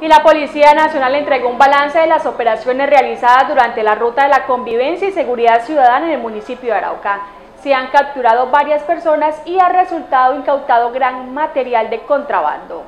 y la Policía Nacional entregó un balance de las operaciones realizadas durante la ruta de la convivencia y seguridad ciudadana en el municipio de Arauca. Se han capturado varias personas y ha resultado incautado gran material de contrabando.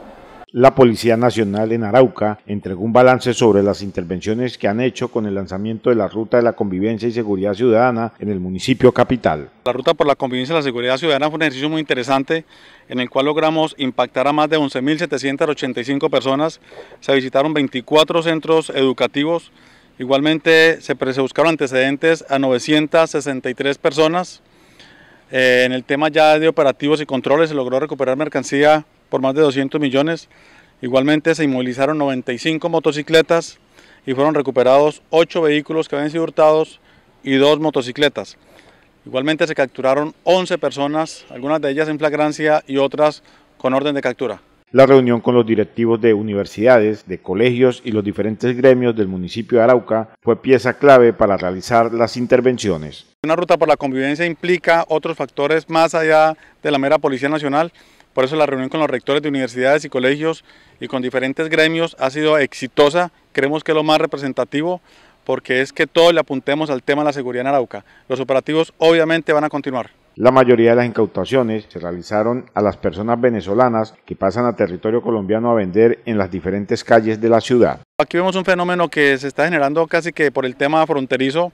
La Policía Nacional en Arauca entregó un balance sobre las intervenciones que han hecho con el lanzamiento de la Ruta de la Convivencia y Seguridad Ciudadana en el municipio capital. La Ruta por la Convivencia y la Seguridad Ciudadana fue un ejercicio muy interesante en el cual logramos impactar a más de 11.785 personas. Se visitaron 24 centros educativos. Igualmente se buscaron antecedentes a 963 personas. Eh, en el tema ya de operativos y controles se logró recuperar mercancía por más de 200 millones. Igualmente se inmovilizaron 95 motocicletas y fueron recuperados 8 vehículos que habían sido hurtados y 2 motocicletas. Igualmente se capturaron 11 personas, algunas de ellas en flagrancia y otras con orden de captura. La reunión con los directivos de universidades, de colegios y los diferentes gremios del municipio de Arauca fue pieza clave para realizar las intervenciones. Una ruta por la convivencia implica otros factores más allá de la mera Policía Nacional por eso la reunión con los rectores de universidades y colegios y con diferentes gremios ha sido exitosa. Creemos que es lo más representativo porque es que todos le apuntemos al tema de la seguridad en Arauca. Los operativos obviamente van a continuar. La mayoría de las incautaciones se realizaron a las personas venezolanas que pasan a territorio colombiano a vender en las diferentes calles de la ciudad. Aquí vemos un fenómeno que se está generando casi que por el tema fronterizo,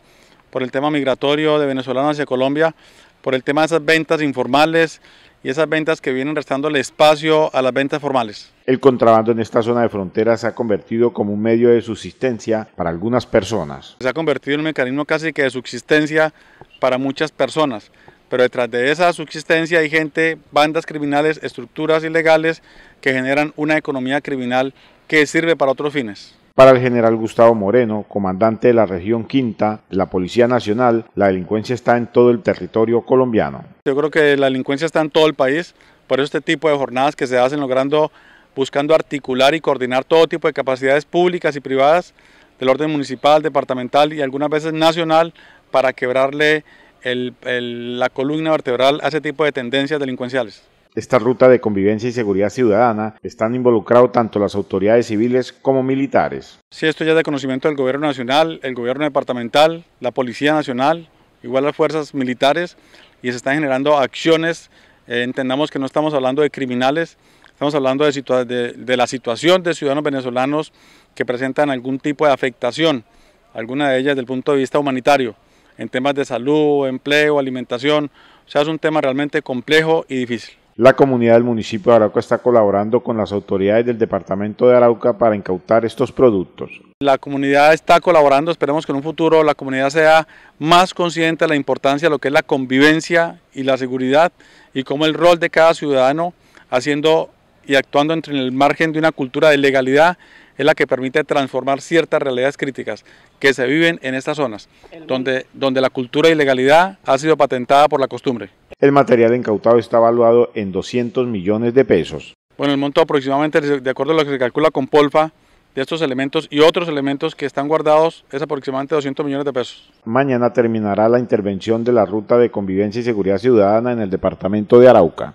por el tema migratorio de venezolanos hacia Colombia, por el tema de esas ventas informales, y esas ventas que vienen restando el espacio a las ventas formales. El contrabando en esta zona de frontera se ha convertido como un medio de subsistencia para algunas personas. Se ha convertido en un mecanismo casi que de subsistencia para muchas personas, pero detrás de esa subsistencia hay gente, bandas criminales, estructuras ilegales que generan una economía criminal que sirve para otros fines. Para el general Gustavo Moreno, comandante de la región quinta de la Policía Nacional, la delincuencia está en todo el territorio colombiano. Yo creo que la delincuencia está en todo el país, por eso este tipo de jornadas que se hacen logrando, buscando articular y coordinar todo tipo de capacidades públicas y privadas del orden municipal, departamental y algunas veces nacional para quebrarle la columna vertebral a ese tipo de tendencias delincuenciales esta ruta de convivencia y seguridad ciudadana están involucrados tanto las autoridades civiles como militares. Si esto ya es de conocimiento del Gobierno Nacional, el Gobierno Departamental, la Policía Nacional, igual las fuerzas militares, y se están generando acciones. Eh, entendamos que no estamos hablando de criminales, estamos hablando de, de la situación de ciudadanos venezolanos que presentan algún tipo de afectación, alguna de ellas desde el punto de vista humanitario, en temas de salud, empleo, alimentación. O sea, es un tema realmente complejo y difícil. La comunidad del municipio de Arauca está colaborando con las autoridades del departamento de Arauca para incautar estos productos. La comunidad está colaborando, esperemos que en un futuro la comunidad sea más consciente de la importancia de lo que es la convivencia y la seguridad y cómo el rol de cada ciudadano haciendo y actuando entre el margen de una cultura de legalidad es la que permite transformar ciertas realidades críticas que se viven en estas zonas, donde, donde la cultura y legalidad ha sido patentada por la costumbre. El material incautado está valuado en 200 millones de pesos. Bueno, el monto aproximadamente, de acuerdo a lo que se calcula con Polfa, de estos elementos y otros elementos que están guardados es aproximadamente 200 millones de pesos. Mañana terminará la intervención de la Ruta de Convivencia y Seguridad Ciudadana en el departamento de Arauca.